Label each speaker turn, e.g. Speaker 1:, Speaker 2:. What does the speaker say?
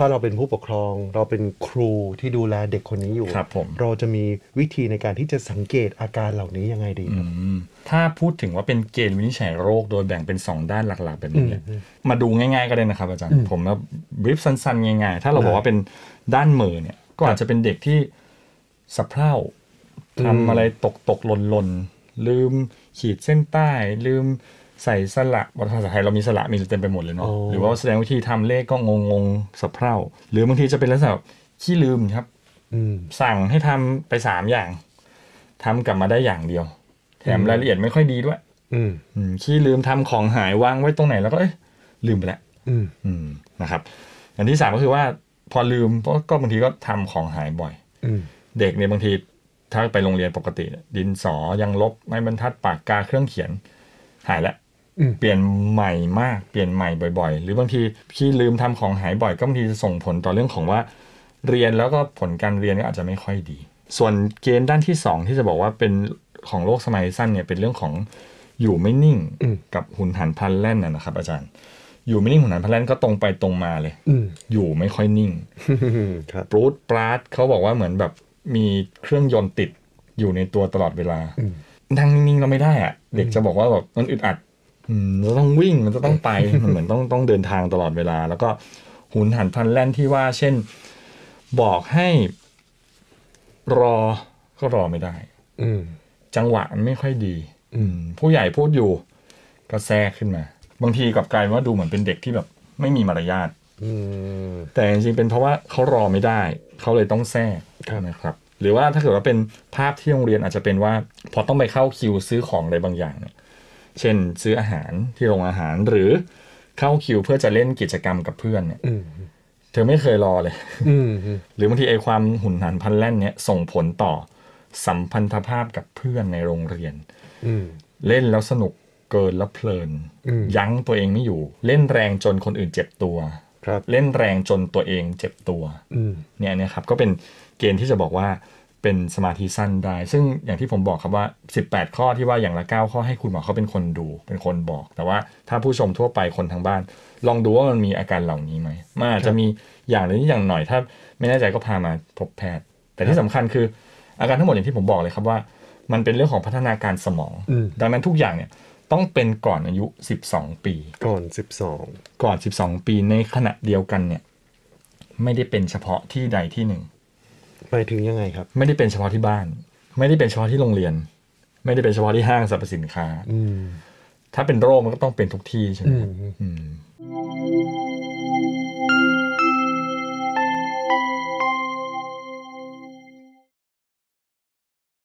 Speaker 1: ถ้าเราเป็นผู้ปกครองเราเป็นครูที่ดูแลเด็กคนนี้อยู่ครับผมเราจะมีวิธีในการที่จะสังเกตอาการเหล่านี้ยังไงดีครับถ้าพูดถึงว่าเป็นเกณฑ์วินิจฉัยโรคโดยแบ่งเป็น2ด้านหลักๆแบบนี้ มาดูง่าย ๆก็ได้นะครับอาจารย์ผมนะบริฟสั้น ๆ ง่าย ๆ ถ้าเราบอกว่าเป็นด้านมือเนี่ย ก็อาจจะเป็นเด็กที่สะเพร่าทำอะไรตกตกหล่นหล่นลืมขีดเส้นใต้ ลืมใส่สระภาษาไทยเรามีสระมีเต็มไปหมดเลยเนาะหรือว่าแสดงวิธีทำเลขก็งงงสะเพร่าหรือบางทีจะเป็นลักษณะขี้ลืมครับสั่งให้ทำไปสามอย่าง ทำกลับมาได้อย่างเดียว แถมรายละเอียดไม่ค่อยดีด้วยอืมขี้ลืมทำของหายวางไว้ตรงไหนแล้วก็เอ้ยลืมไปแล้วอืมนะครับอันที่สามก็คือว่า พอลืมก็บางทีก็ทำของหายบ่อย อืเด็กเนี่ยบางทีถ้าไปโรงเรียนปกติดินสอยังลบไม้บรรทัดปากกาเครื่องเขียนหายแล้วเปลี่ยนใหม่มาก เปลี่ยนใหม่บ่อยๆ หรือบางทีพี่ลืมทำของหายบ่อย ก็บางทีส่งผล ต่อเรื่องของว่า เรียนแล้วก็ผลการเรียนก็อาจจะไม่ค่อยดี ส่วนเกณฑ์ด้านที่2ที่จะบอกว่าเป็นของโลกสมัยสั้นเนี่ย เป็นเรื่องของอยู่ไม่นิ่ง กับหุนหันพันแล่นนะครับอาจารย์ อยู่ไม่นิ่งหุนหันพันแล่นก็ตรงไปตรงมาเลยอยู่ไม่ค่อยนิ่งปรูดปราดเขาบอกว่าเหมือนแบบมีเครื่องยนต์ติดอยู่ในตัวตลอดเวลานั่งนิ่งๆเราไม่ได้อะเด็กจะบอกว่าแบบมันอึดอัดเราต้องวิ่งมันจะต้องไปมันเหมือนต้องต้องเดินทางตลอดเวลา แล้วก็หุนหันพลันแล่นที่ว่า เช่น บอกให้ รอ ก็รอไม่ได้จังหวะมันไม่ค่อยดีผู้ใหญ่พูดอยู่ ก็แทรกขึ้นมา บางทีกับกลายว่าดูเหมือนเป็นเด็กที่แบบ ไม่มีมารยาทแต่จริง ๆ เป็นเพราะว่าเขารอไม่ได้ เขาเลยต้องแทรกนะครับ หรือว่าถ้าเกิดว่าเป็นภาพที่โรงเรียนอาจจะเป็นว่าพอต้องไปเข้าคิวซื้อของอะไรบางอย่างเนี่ยเช่น ซื้ออาหารที่โรงอาหารหรือเข้าคิวเพื่อจะเล่นกิจกรรมกับเพื่อนเนี่ยเธอไม่เคยรอเลยหรือบางทีไอ้ความหุนหันพันแล่นเนี่ย ส่งผลต่อสัมพันธภาพกับเพื่อนในโรงเรียนเล่นแล้วสนุกเกินแล้วเพลินยั้งตัวเองไม่อยู่ เล่นแรงจนคนอื่นเจ็บตัวเล่นแรงจนตัวเองเจ็บตัวเนี่ยนะครับ ก็เป็นเกณฑ์ที่จะบอกว่าเป็นสมาธิสั้นได้ ซึ่งอย่างที่ผมบอกครับว่า18ข้อที่ว่าอย่างละ9ข้อให้คุณหมอเขาเป็นคนดู เป็นคนบอก แต่ว่าถ้าผู้ชมทั่วไปคนทางบ้าน ลองดูว่ามันมีอาการเหล่านี้ไหมมันอาจจะมีอย่างหรืออย่างหน่อยถ้าไม่แน่ใจก็พามาพบแพทย์ แต่ที่สำคัญคืออาการทั้งหมดอย่างที่ผมบอกเลยครับว่า มันเป็นเรื่องของพัฒนาการสมอง ดังนั้นทุกอย่างเนี่ยต้องเป็นก่อนอายุ12ปี ก่อน 12ก่อน 12 ปีในขณะเดียวกันเนี่ย ไม่ได้เป็นเฉพาะที่ใดที่หนึ่งไปถึงยังไงครับ ไม่ได้เป็นเฉพาะที่บ้าน ไม่ได้เป็นเฉพาะที่โรงเรียน ไม่ได้เป็นเฉพาะที่ห้างสรรพสินค้า อืถ้าเป็นโรคมันก็ต้องเป็นทุกที่ใช่ไหมรัม